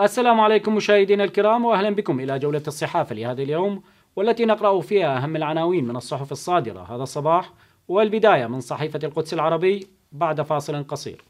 السلام عليكم مشاهدينا الكرام واهلا بكم الى جوله الصحافه لهذا اليوم والتي نقرا فيها اهم العناوين من الصحف الصادره هذا الصباح والبدايه من صحيفه القدس العربي بعد فاصل قصير.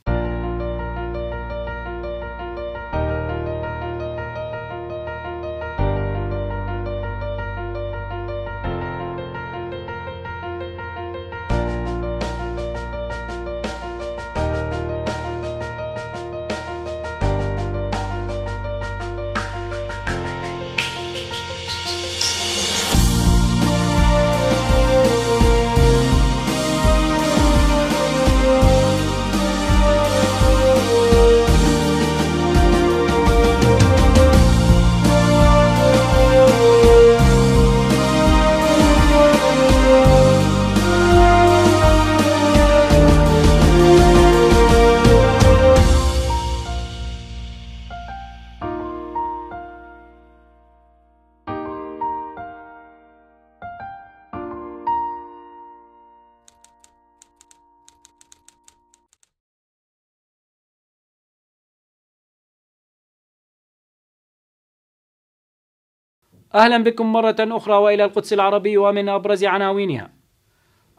أهلا بكم مرة أخرى وإلى القدس العربي ومن أبرز عناوينها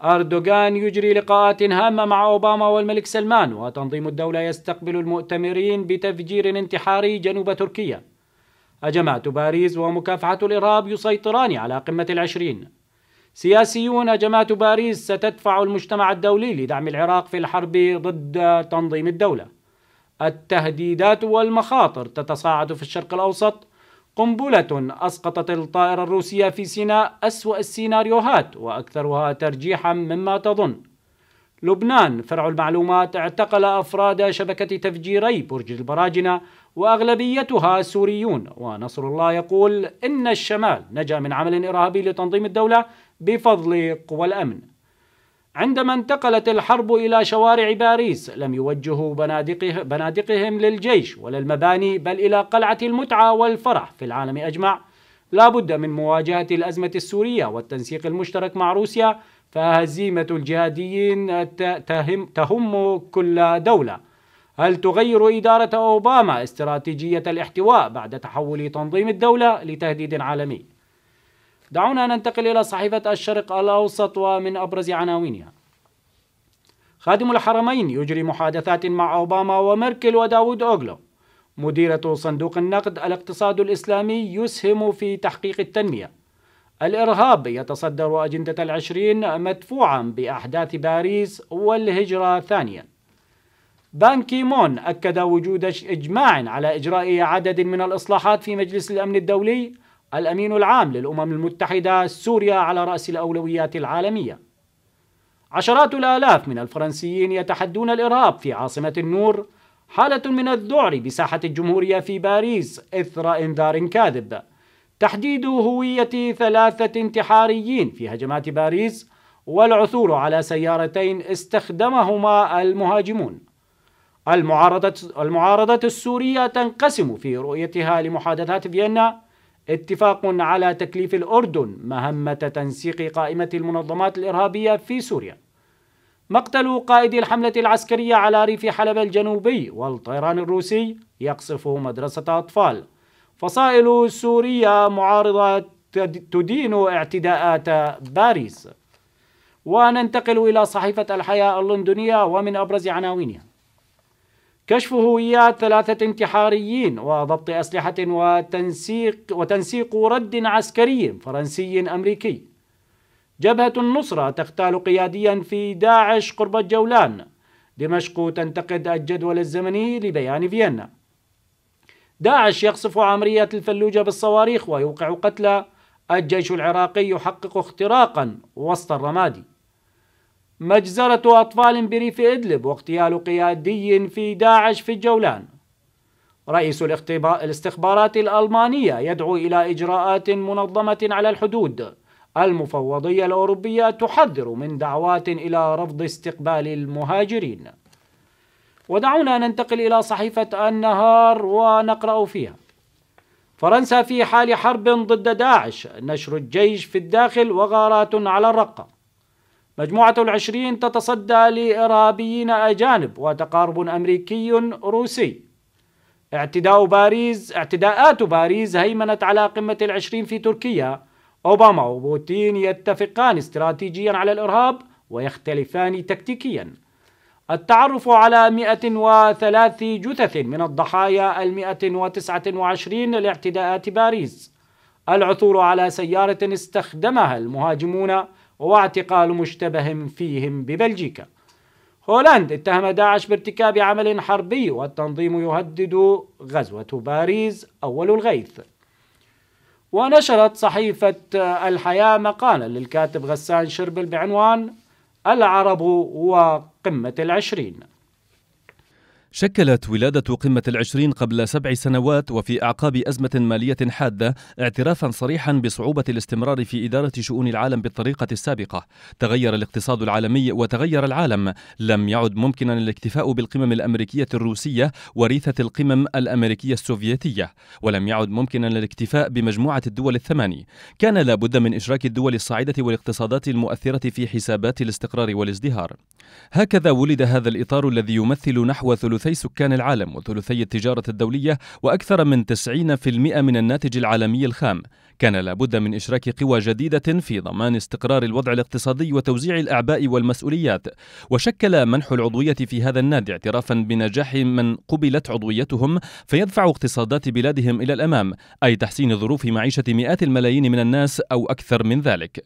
أردوغان يجري لقاءات هامة مع أوباما والملك سلمان وتنظيم الدولة يستقبل المؤتمرين بتفجير انتحاري جنوب تركيا هجمات باريس ومكافحة الإرهاب يسيطران على قمة العشرين سياسيون هجمات باريس ستدفع المجتمع الدولي لدعم العراق في الحرب ضد تنظيم الدولة التهديدات والمخاطر تتصاعد في الشرق الأوسط قنبلة أسقطت الطائرة الروسية في سيناء أسوأ السيناريوهات وأكثرها ترجيحا مما تظن لبنان فرع المعلومات اعتقل أفراد شبكة تفجيري برج البراجنة وأغلبيتها سوريون ونصر الله يقول إن الشمال نجا من عمل إرهابي لتنظيم الدولة بفضل قوى الأمن عندما انتقلت الحرب إلى شوارع باريس لم يوجهوا بنادقه بنادقهم للجيش ولا المباني بل إلى قلعة المتعة والفرح في العالم أجمع لا بد من مواجهة الأزمة السورية والتنسيق المشترك مع روسيا فهزيمة الجهاديين تهم كل دولة هل تغير إدارة أوباما استراتيجية الاحتواء بعد تحول تنظيم الدولة لتهديد عالمي؟ دعونا ننتقل إلى صحيفة الشرق الأوسط ومن أبرز عناوينها خادم الحرمين يجري محادثات مع أوباما وميركل وداود أوغلو مديرة صندوق النقد الاقتصاد الإسلامي يسهم في تحقيق التنمية الإرهاب يتصدر أجندة العشرين مدفوعا بأحداث باريس والهجرة ثانيا بان كيمون أكد وجود إجماع على إجراء عدد من الإصلاحات في مجلس الأمن الدولي الأمين العام للأمم المتحدة سوريا على رأس الأولويات العالمية عشرات الآلاف من الفرنسيين يتحدون الإرهاب في عاصمة النور حالة من الذعر بساحة الجمهورية في باريس إثر إنذار كاذب تحديد هوية ثلاثة انتحاريين في هجمات باريس والعثور على سيارتين استخدمهما المهاجمون المعارضة, المعارضة السورية تنقسم في رؤيتها لمحادثات فيينا اتفاق على تكليف الأردن مهمة تنسيق قائمة المنظمات الإرهابية في سوريا مقتل قائد الحملة العسكرية على ريف حلب الجنوبي والطيران الروسي يقصف مدرسة أطفال فصائل سورية معارضة تدين اعتداءات باريس وننتقل إلى صحيفة الحياة اللندنية ومن أبرز عناوينها كشف هويات ثلاثة انتحاريين وضبط أسلحة وتنسيق, وتنسيق رد عسكري فرنسي أمريكي جبهة النصرة تغتال قياديا في داعش قرب الجولان دمشق تنتقد الجدول الزمني لبيان فيينا داعش يقصف عمرية الفلوجة بالصواريخ ويوقع قتلى الجيش العراقي يحقق اختراقا وسط الرمادي مجزرة أطفال بريف إدلب واغتيال قيادي في داعش في الجولان رئيس الاستخبارات الألمانية يدعو إلى إجراءات منظمة على الحدود المفوضية الأوروبية تحذر من دعوات إلى رفض استقبال المهاجرين ودعونا ننتقل إلى صحيفة النهار ونقرأ فيها فرنسا في حال حرب ضد داعش نشر الجيش في الداخل وغارات على الرقة مجموعة العشرين تتصدى لإرهابيين أجانب وتقارب أمريكي روسي اعتداء باريس اعتداءات باريس هيمنت على قمة العشرين في تركيا أوباما وبوتين يتفقان استراتيجيا على الإرهاب ويختلفان تكتيكيا التعرف على 103 جثث من الضحايا ال 129 لاعتداءات باريس العثور على سيارة استخدمها المهاجمون واعتقال مشتبه فيهم ببلجيكا هولند اتهم داعش بارتكاب عمل حربي والتنظيم يهدد غزوة باريس أول الغيث ونشرت صحيفة الحياة مقالا للكاتب غسان شربل بعنوان العرب وقمة العشرين شكلت ولادة قمة العشرين قبل سبع سنوات وفي أعقاب أزمة مالية حادة اعترافا صريحا بصعوبة الاستمرار في إدارة شؤون العالم بالطريقة السابقة تغير الاقتصاد العالمي وتغير العالم لم يعد ممكنا الاكتفاء بالقمم الأمريكية الروسية وريثة القمم الأمريكية السوفيتية ولم يعد ممكنا الاكتفاء بمجموعة الدول الثماني كان لا بد من إشراك الدول الصاعدة والاقتصادات المؤثرة في حسابات الاستقرار والازدهار هكذا ولد هذا الإطار الذي يمثل نحو ثلث ثلثي سكان العالم وثلثي التجارة الدولية وأكثر من 90% من الناتج العالمي الخام كان لابد من إشراك قوى جديدة في ضمان استقرار الوضع الاقتصادي وتوزيع الأعباء والمسؤوليات وشكل منح العضوية في هذا النادي اعترافا بنجاح من قبلت عضويتهم فيدفع اقتصادات بلادهم إلى الأمام أي تحسين ظروف معيشة مئات الملايين من الناس أو أكثر من ذلك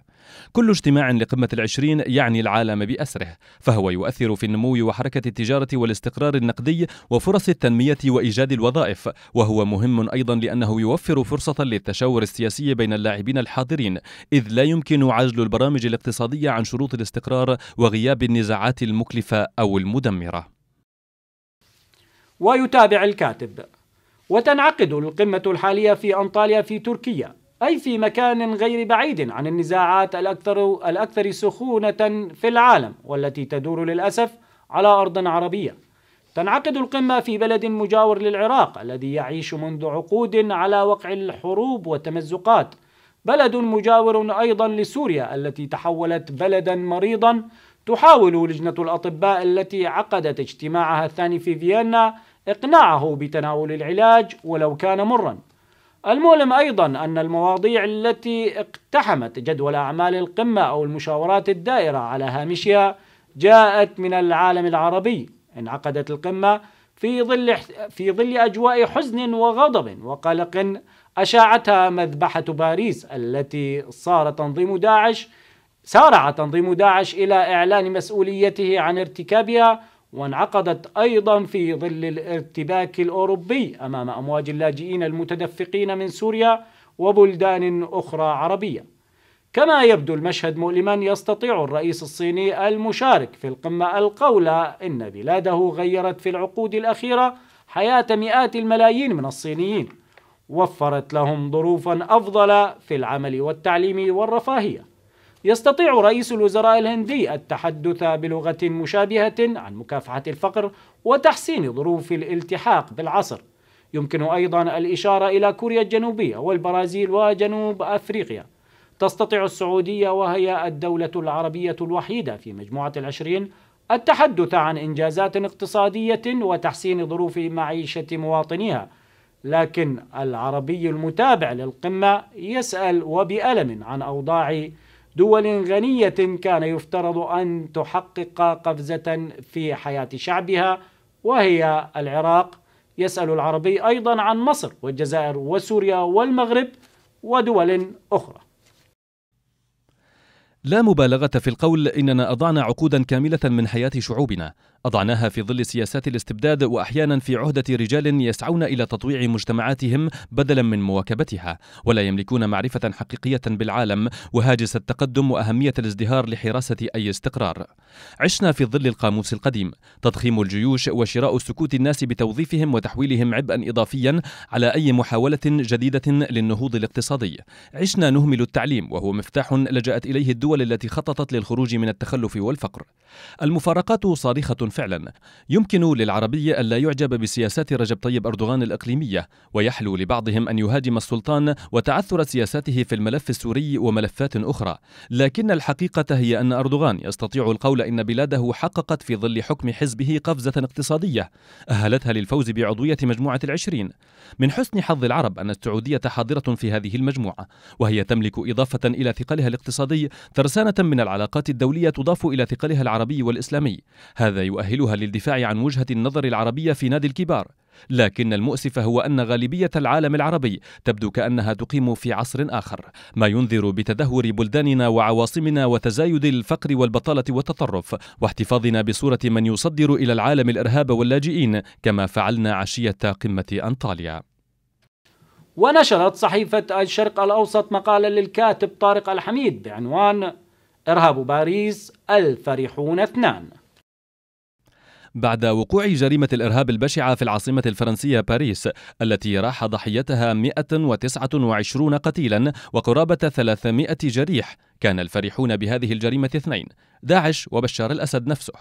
كل اجتماع لقمة العشرين يعني العالم بأسره فهو يؤثر في النمو وحركة التجارة والاستقرار النقدي وفرص التنمية وإيجاد الوظائف وهو مهم أيضا لأنه يوفر فرصة للتشاور السياسي بين اللاعبين الحاضرين إذ لا يمكن عزل البرامج الاقتصادية عن شروط الاستقرار وغياب النزاعات المكلفة أو المدمرة ويتابع الكاتب وتنعقد القمة الحالية في أنطاليا في تركيا أي في مكان غير بعيد عن النزاعات الأكثر, الأكثر سخونة في العالم والتي تدور للأسف على أرض عربية تنعقد القمة في بلد مجاور للعراق الذي يعيش منذ عقود على وقع الحروب والتمزقات بلد مجاور أيضا لسوريا التي تحولت بلدا مريضا تحاول لجنة الأطباء التي عقدت اجتماعها الثاني في فيينا إقناعه بتناول العلاج ولو كان مرا المؤلم أيضا أن المواضيع التي اقتحمت جدول أعمال القمة أو المشاورات الدائرة على هامشها جاءت من العالم العربي انعقدت القمة في ظل في ظل أجواء حزن وغضب وقلق أشاعتها مذبحة باريس التي صار تنظيم داعش سارع تنظيم داعش إلى إعلان مسؤوليته عن ارتكابها وانعقدت أيضا في ظل الارتباك الأوروبي أمام أمواج اللاجئين المتدفقين من سوريا وبلدان أخرى عربية كما يبدو المشهد مؤلما يستطيع الرئيس الصيني المشارك في القمة القول إن بلاده غيرت في العقود الأخيرة حياة مئات الملايين من الصينيين وفرت لهم ظروفا أفضل في العمل والتعليم والرفاهية يستطيع رئيس الوزراء الهندي التحدث بلغة مشابهة عن مكافحة الفقر وتحسين ظروف الالتحاق بالعصر يمكن أيضا الإشارة إلى كوريا الجنوبية والبرازيل وجنوب أفريقيا تستطيع السعودية وهي الدولة العربية الوحيدة في مجموعة العشرين التحدث عن إنجازات اقتصادية وتحسين ظروف معيشة مواطنيها لكن العربي المتابع للقمة يسأل وبألم عن أوضاع دول غنية كان يفترض أن تحقق قفزة في حياة شعبها وهي العراق يسأل العربي أيضا عن مصر والجزائر وسوريا والمغرب ودول أخرى لا مبالغة في القول إننا أضعنا عقودا كاملة من حياة شعوبنا أضعناها في ظل سياسات الاستبداد وأحيانا في عهدة رجال يسعون إلى تطويع مجتمعاتهم بدلا من مواكبتها ولا يملكون معرفة حقيقية بالعالم وهاجس التقدم وأهمية الازدهار لحراسة أي استقرار عشنا في ظل القاموس القديم تضخيم الجيوش وشراء سكوت الناس بتوظيفهم وتحويلهم عبئا إضافيا على أي محاولة جديدة للنهوض الاقتصادي عشنا نهمل التعليم وهو مفتاح لجأت إليه الدول التي خططت للخروج من التخلف والفقر المفارقات صارخة فعلا يمكن أن ألا يعجب بسياسات رجب طيب أردوغان الإقليمية ويحلو لبعضهم أن يهاجم السلطان وتعثر سياساته في الملف السوري وملفات أخرى لكن الحقيقة هي أن أردوغان يستطيع القول إن بلاده حققت في ظل حكم حزبه قفزة اقتصادية أهلتها للفوز بعضوية مجموعة العشرين من حسن حظ العرب أن السعودية حاضرة في هذه المجموعة وهي تملك إضافة إلى ثقلها الاقتصادي ترسانة من العلاقات الدولية تضاف إلى ثقلها العربي والإسلامي هذا يؤثر يؤهلها للدفاع عن وجهة النظر العربية في نادي الكبار لكن المؤسف هو أن غالبية العالم العربي تبدو كأنها تقيم في عصر آخر ما ينذر بتدهور بلداننا وعواصمنا وتزايد الفقر والبطالة والتطرف واحتفاظنا بصورة من يصدر إلى العالم الإرهاب واللاجئين كما فعلنا عشية قمة أنطاليا ونشرت صحيفة الشرق الأوسط مقالا للكاتب طارق الحميد بعنوان إرهاب باريس الفرحون اثنان بعد وقوع جريمة الإرهاب البشعة في العاصمة الفرنسية باريس التي راح ضحيتها 129 قتيلا وقرابة 300 جريح كان الفرحون بهذه الجريمة اثنين داعش وبشار الأسد نفسه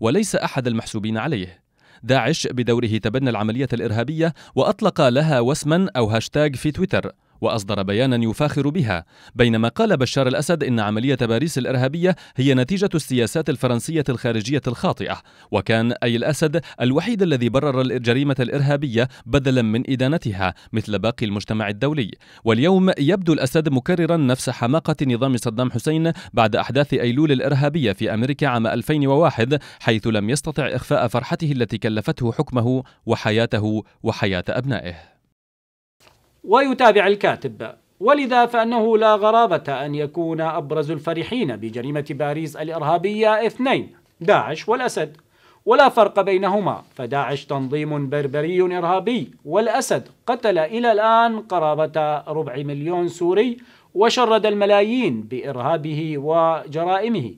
وليس أحد المحسوبين عليه داعش بدوره تبنى العملية الإرهابية وأطلق لها وسما أو هاشتاج في تويتر وأصدر بيانا يفاخر بها بينما قال بشار الأسد إن عملية باريس الإرهابية هي نتيجة السياسات الفرنسية الخارجية الخاطئة وكان أي الأسد الوحيد الذي برر الجريمة الإرهابية بدلا من إدانتها مثل باقي المجتمع الدولي واليوم يبدو الأسد مكررا نفس حماقة نظام صدام حسين بعد أحداث أيلول الإرهابية في أمريكا عام 2001 حيث لم يستطع إخفاء فرحته التي كلفته حكمه وحياته وحياة أبنائه ويتابع الكاتب ولذا فأنه لا غرابة أن يكون أبرز الفرحين بجريمة باريس الإرهابية اثنين داعش والأسد ولا فرق بينهما فداعش تنظيم بربري إرهابي والأسد قتل إلى الآن قرابة ربع مليون سوري وشرد الملايين بإرهابه وجرائمه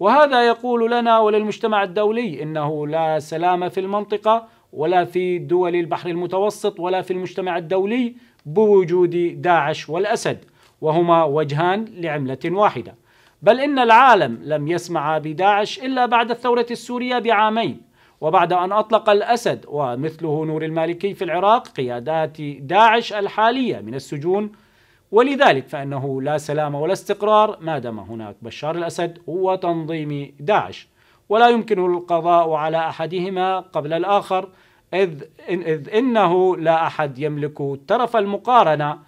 وهذا يقول لنا وللمجتمع الدولي إنه لا سلام في المنطقة ولا في دول البحر المتوسط ولا في المجتمع الدولي بوجود داعش والاسد وهما وجهان لعمله واحده بل ان العالم لم يسمع بداعش الا بعد الثوره السوريه بعامين وبعد ان اطلق الاسد ومثله نور المالكي في العراق قيادات داعش الحاليه من السجون ولذلك فانه لا سلام ولا استقرار ما دام هناك بشار الاسد وتنظيم داعش ولا يمكن القضاء على أحدهما قبل الآخر إذ, إذ إنه لا أحد يملك ترف المقارنة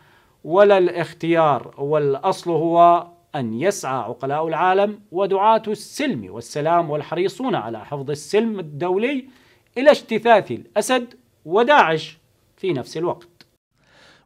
ولا الاختيار والأصل هو أن يسعى عقلاء العالم ودعاة السلم والسلام والحريصون على حفظ السلم الدولي إلى اجتثاث الأسد وداعش في نفس الوقت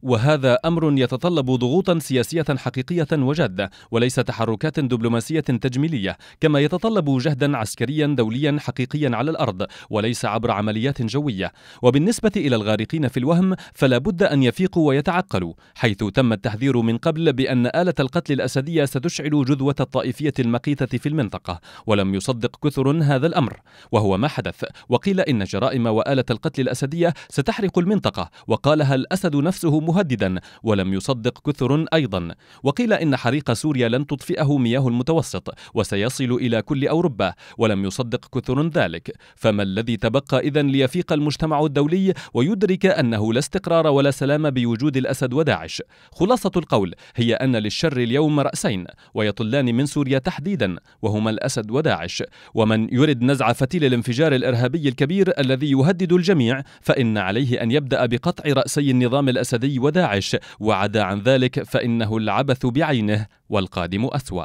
وهذا أمر يتطلب ضغوطا سياسية حقيقية وجادة وليس تحركات دبلوماسية تجميلية كما يتطلب جهدا عسكريا دوليا حقيقيا على الأرض وليس عبر عمليات جوية وبالنسبة إلى الغارقين في الوهم فلا بد أن يفيقوا ويتعقلوا حيث تم التحذير من قبل بأن آلة القتل الأسدية ستشعل جذوة الطائفية المقيتة في المنطقة ولم يصدق كثر هذا الأمر وهو ما حدث وقيل إن جرائم وآلة القتل الأسدية ستحرق المنطقة وقالها الأسد نفسه مهددا ولم يصدق كثر أيضا وقيل إن حريق سوريا لن تطفئه مياه المتوسط وسيصل إلى كل أوروبا ولم يصدق كثر ذلك فما الذي تبقى إذا ليفيق المجتمع الدولي ويدرك أنه لا استقرار ولا سلام بوجود الأسد وداعش خلاصة القول هي أن للشر اليوم رأسين ويطلان من سوريا تحديدا وهما الأسد وداعش ومن يرد نزع فتيل الانفجار الإرهابي الكبير الذي يهدد الجميع فإن عليه أن يبدأ بقطع رأسي النظام الأسدي الحوثي وداعش وعدا عن ذلك فإنه العبث بعينه والقادم أسوأ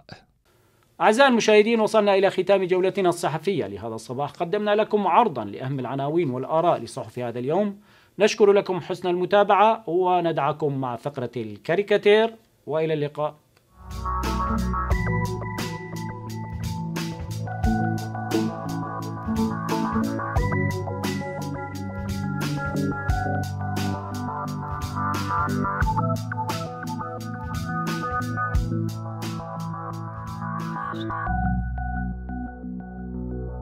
أعزائي المشاهدين وصلنا إلى ختام جولتنا الصحفية لهذا الصباح قدمنا لكم عرضا لأهم العناوين والآراء لصحف هذا اليوم نشكر لكم حسن المتابعة وندعكم مع فقرة الكاريكاتير وإلى اللقاء thank you